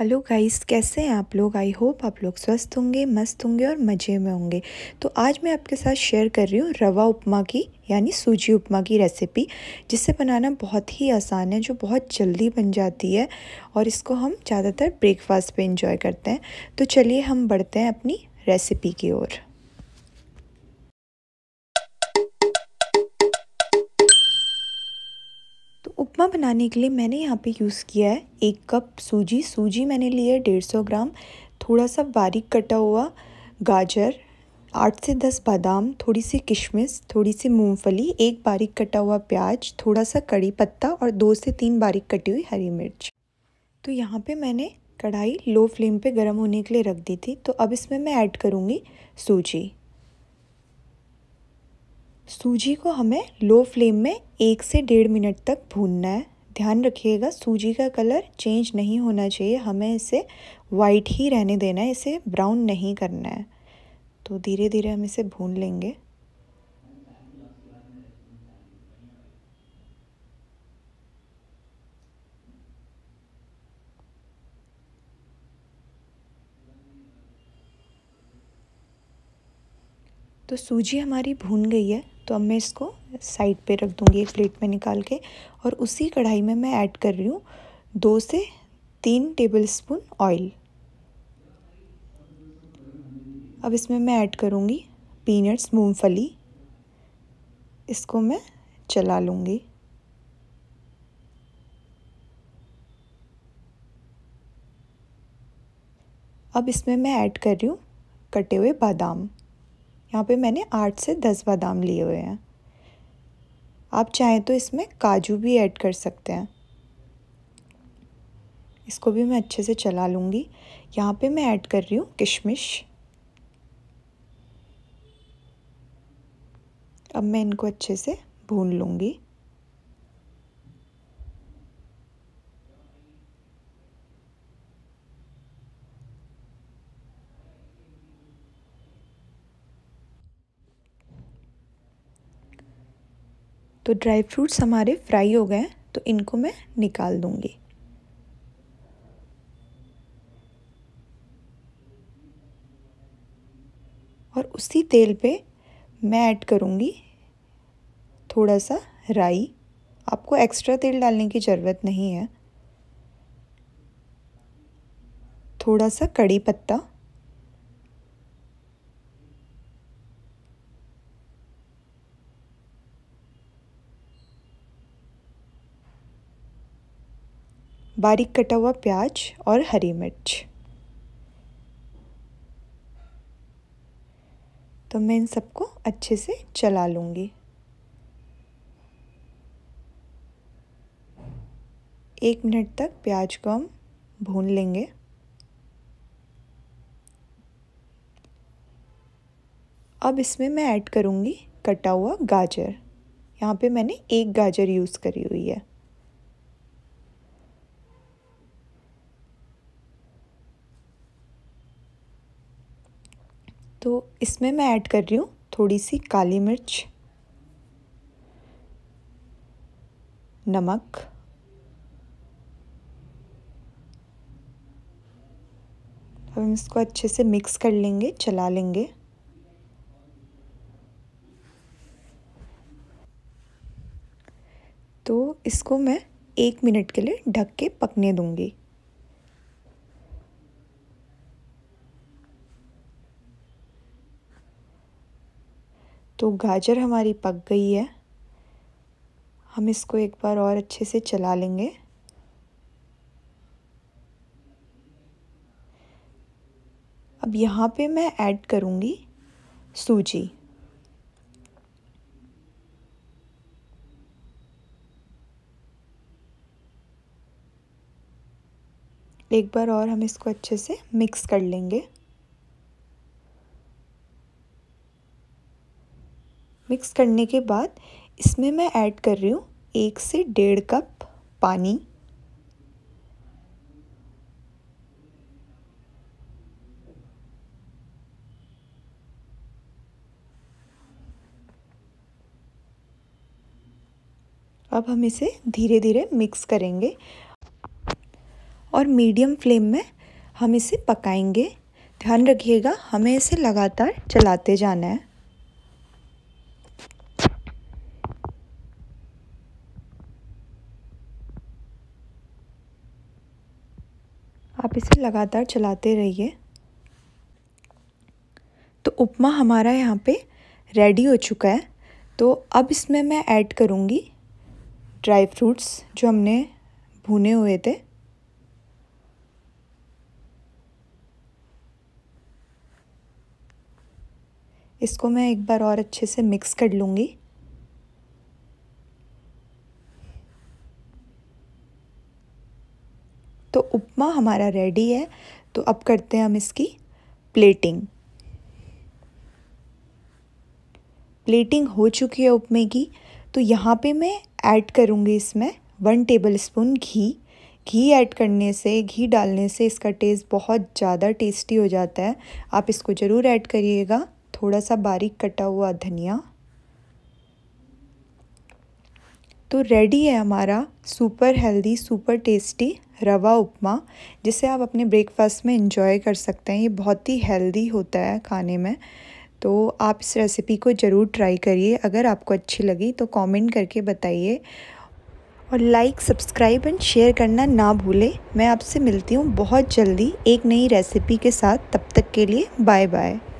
hello guys कैसे हैं आप लोग आई होप आप लोग स्वस्थ होंगे मस्त होंगे और मज़े में होंगे तो आज मैं आपके साथ शेयर कर रही हूँ रवा उपमा की यानी सूजी उपमा की रेसिपी जिसे बनाना बहुत ही आसान है जो बहुत जल्दी बन जाती है और इसको हम ज़्यादातर ब्रेकफास्ट पे इंजॉय करते हैं तो चलिए हम बढ़ते हैं अपनी रेसिपी की ओर उपमा बनाने के लिए मैंने यहाँ पे यूज़ किया है एक कप सूजी सूजी मैंने ली है डेढ़ सौ ग्राम थोड़ा सा बारीक कटा हुआ गाजर आठ से दस बादाम थोड़ी सी किशमिश थोड़ी सी मूंगफली एक बारीक कटा हुआ प्याज थोड़ा सा कड़ी पत्ता और दो से तीन बारीक कटी हुई हरी मिर्च तो यहाँ पे मैंने कढ़ाई लो फ्लेम पे गर्म होने के लिए रख दी थी तो अब इसमें मैं ऐड करूँगी सूजी सूजी को हमें लो फ्लेम में एक से डेढ़ मिनट तक भूनना है ध्यान रखिएगा सूजी का कलर चेंज नहीं होना चाहिए हमें इसे वाइट ही रहने देना है इसे ब्राउन नहीं करना है तो धीरे धीरे हम इसे भून लेंगे तो सूजी हमारी भून गई है तो अब मैं इसको साइड पे रख दूँगी एक प्लेट में निकाल के और उसी कढ़ाई में मैं ऐड कर रही हूँ दो से तीन टेबल स्पून ऑयल अब इसमें मैं ऐड करूँगी पीनट्स मूंगफली इसको मैं चला लूँगी अब इसमें मैं ऐड कर रही हूँ कटे हुए बादाम यहाँ पे मैंने आठ से दस बादाम लिए हुए हैं आप चाहें तो इसमें काजू भी ऐड कर सकते हैं इसको भी मैं अच्छे से चला लूँगी यहाँ पे मैं ऐड कर रही हूँ किशमिश अब मैं इनको अच्छे से भून लूँगी तो ड्राई फ्रूट्स हमारे फ्राई हो गए तो इनको मैं निकाल दूंगी और उसी तेल पे मैं ऐड करूँगी थोड़ा सा राई आपको एक्स्ट्रा तेल डालने की ज़रूरत नहीं है थोड़ा सा कड़ी पत्ता बारीक कटा हुआ प्याज और हरी मिर्च तो मैं इन सबको अच्छे से चला लूँगी एक मिनट तक प्याज को हम भून लेंगे अब इसमें मैं ऐड करूँगी कटा हुआ गाजर यहाँ पे मैंने एक गाजर यूज़ करी हुई है तो इसमें मैं ऐड कर रही हूँ थोड़ी सी काली मिर्च नमक अब हम इसको अच्छे से मिक्स कर लेंगे चला लेंगे तो इसको मैं एक मिनट के लिए ढक के पकने दूंगी तो गाजर हमारी पक गई है हम इसको एक बार और अच्छे से चला लेंगे अब यहाँ पे मैं ऐड करूँगी सूजी एक बार और हम इसको अच्छे से मिक्स कर लेंगे मिक्स करने के बाद इसमें मैं ऐड कर रही हूँ एक से डेढ़ कप पानी अब हम इसे धीरे धीरे मिक्स करेंगे और मीडियम फ्लेम में हम इसे पकाएंगे ध्यान रखिएगा हमें इसे लगातार चलाते जाना है आप इसे लगातार चलाते रहिए तो उपमा हमारा यहाँ पे रेडी हो चुका है तो अब इसमें मैं ऐड करूँगी ड्राई फ्रूट्स जो हमने भुने हुए थे इसको मैं एक बार और अच्छे से मिक्स कर लूँगी उपमा हमारा रेडी है तो अब करते हैं हम इसकी प्लेटिंग प्लेटिंग हो चुकी है उपमे की तो यहाँ पे मैं ऐड करूँगी इसमें वन टेबल स्पून घी घी ऐड करने से घी डालने से इसका टेस्ट बहुत ज़्यादा टेस्टी हो जाता है आप इसको ज़रूर ऐड करिएगा थोड़ा सा बारीक कटा हुआ धनिया तो रेडी है हमारा सुपर हेल्दी सुपर टेस्टी रवा उपमा जिसे आप अपने ब्रेकफास्ट में इंजॉय कर सकते हैं ये बहुत ही हेल्दी होता है खाने में तो आप इस रेसिपी को ज़रूर ट्राई करिए अगर आपको अच्छी लगी तो कमेंट करके बताइए और लाइक सब्सक्राइब एंड शेयर करना ना भूलें मैं आपसे मिलती हूँ बहुत जल्दी एक नई रेसिपी के साथ तब तक के लिए बाय बाय